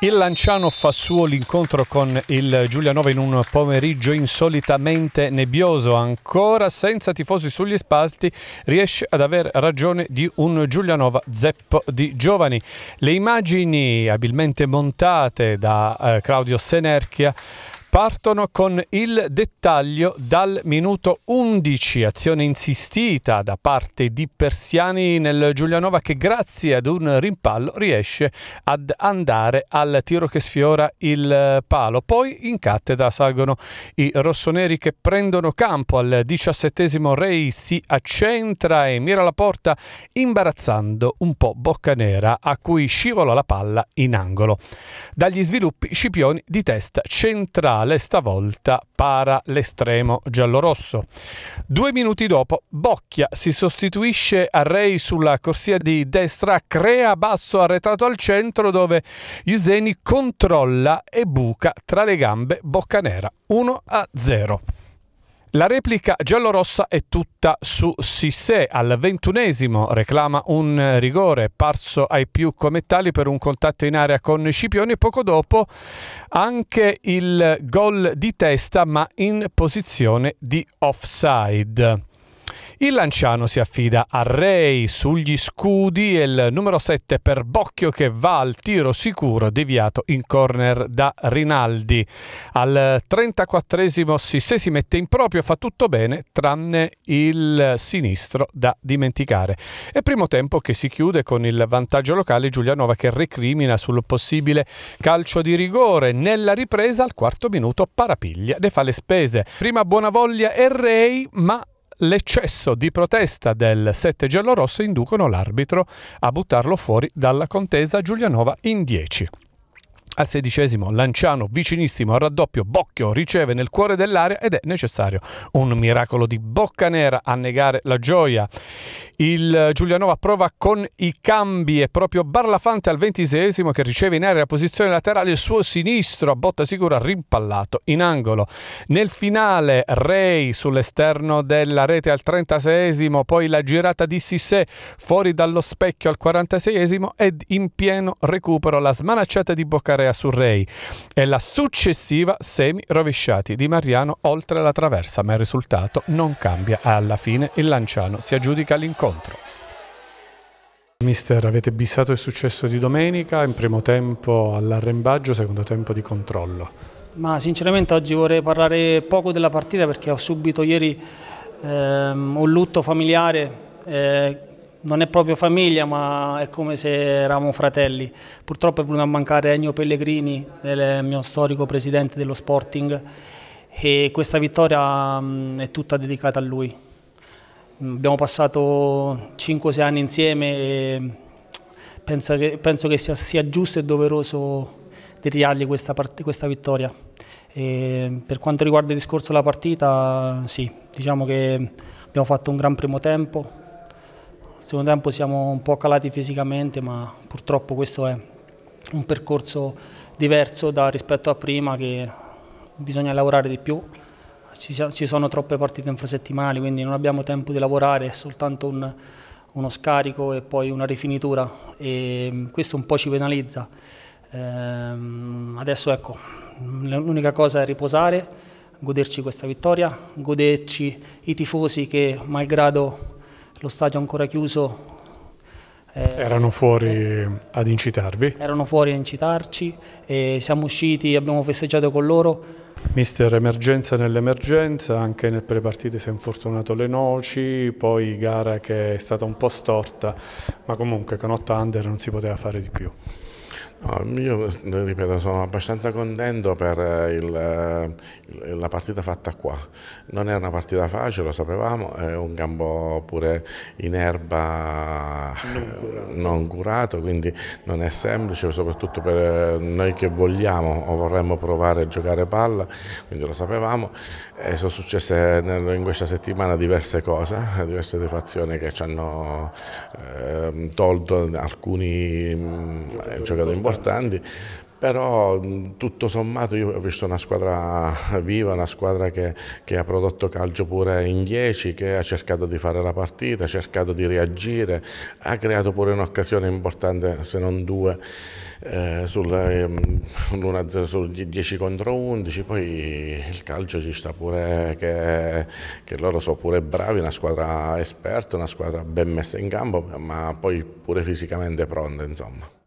Il Lanciano fa suo l'incontro con il Giulianova in un pomeriggio insolitamente nebbioso, ancora senza tifosi sugli spalti, riesce ad aver ragione di un Giulianova zeppo di giovani. Le immagini abilmente montate da eh, Claudio Senerchia Partono con il dettaglio dal minuto 11, azione insistita da parte di Persiani nel Giulianova che grazie ad un rimpallo riesce ad andare al tiro che sfiora il palo. Poi in cattedra salgono i rossoneri che prendono campo al diciassettesimo Rei si accentra e mira la porta imbarazzando un po' Boccanera a cui scivola la palla in angolo. Dagli sviluppi Scipioni di testa centrale totale, stavolta para l'estremo giallorosso. Due minuti dopo, Bocchia si sostituisce a Rey sulla corsia di destra, crea basso arretrato al centro dove Juseni controlla e buca tra le gambe Boccanera 1 a 0. La replica giallorossa è tutta su Sissé. Al ventunesimo reclama un rigore parso ai più come tali per un contatto in area con Scipioni. Poco dopo anche il gol di testa ma in posizione di offside. Il Lanciano si affida a Rey sugli scudi e il numero 7 per Bocchio che va al tiro sicuro deviato in corner da Rinaldi. Al 34esimo Sissè si mette in proprio, fa tutto bene tranne il sinistro da dimenticare. È primo tempo che si chiude con il vantaggio locale Giulianova che recrimina sul possibile calcio di rigore. Nella ripresa al quarto minuto Parapiglia ne fa le spese. Prima buona voglia e Rey ma l'eccesso di protesta del 7 giallo rosso inducono l'arbitro a buttarlo fuori dalla contesa Giulianova in 10. Al sedicesimo Lanciano, vicinissimo al raddoppio, Bocchio riceve nel cuore dell'area ed è necessario un miracolo di bocca nera a negare la gioia. Il Giulianova prova con i cambi e proprio Barlafante al ventisesimo che riceve in area la posizione laterale il suo sinistro a botta sicura rimpallato in angolo. Nel finale Rey sull'esterno della rete al trentaseesimo, poi la girata di Sissé fuori dallo specchio al quarantaseiesimo ed in pieno recupero la smanacciata di Boccarella Andrea Surrei e la successiva semi rovesciati di Mariano oltre la traversa, ma il risultato non cambia. Alla fine il Lanciano si aggiudica l'incontro. Mister, avete bissato il successo di domenica in primo tempo all'arrembaggio, secondo tempo di controllo. Ma sinceramente oggi vorrei parlare poco della partita perché ho subito ieri ehm, un lutto familiare eh, non è proprio famiglia, ma è come se eravamo fratelli. Purtroppo è venuto a mancare Ennio Pellegrini, il mio storico presidente dello Sporting, e questa vittoria mm, è tutta dedicata a lui. Mm, abbiamo passato 5-6 anni insieme e penso che, penso che sia, sia, giusto e doveroso dedicargli questa, questa vittoria. E per quanto riguarda il discorso della partita, sì, diciamo che abbiamo fatto un gran primo tempo, secondo tempo siamo un po' calati fisicamente, ma purtroppo questo è un percorso diverso da, rispetto a prima che bisogna lavorare di più. Ci, sono troppe partite infrasettimanali, quindi non abbiamo tempo di lavorare, è soltanto un, uno scarico e poi una rifinitura e mm, questo un po' ci penalizza. Ehm, adesso ecco, l'unica cosa è riposare, goderci questa vittoria, goderci i tifosi che malgrado lo stadio ancora chiuso. Eh, erano fuori eh, ad incitarvi? Erano fuori a incitarci, eh, siamo usciti, abbiamo festeggiato con loro. Mister emergenza nell'emergenza, anche nel prepartite si è infortunato le noci, poi gara che è stata un po' storta, ma comunque con 8 under non si poteva fare di più. No, ah, io eh, ripeto, sono abbastanza contento per eh, eh, il, la partita fatta qua. Non è una partita facile, lo sapevamo, è un campo pure in erba non curato. non curato. quindi non è semplice, soprattutto per noi che vogliamo o vorremmo provare a giocare palla, quindi lo sapevamo. E sono successe in questa settimana diverse cose, diverse defazioni che ci hanno ehm, tolto alcuni mm, giocatori in importanti, però tutto sommato io ho visto una squadra viva, una squadra che, che, ha prodotto calcio pure in 10, che ha cercato di fare la partita, ha cercato di reagire, ha creato pure un'occasione importante, se non due, eh, sul, eh, sul 10 contro 11, poi il calcio ci sta pure che, che, loro sono pure bravi, una squadra esperta, una squadra ben messa in campo, ma poi pure fisicamente pronta insomma.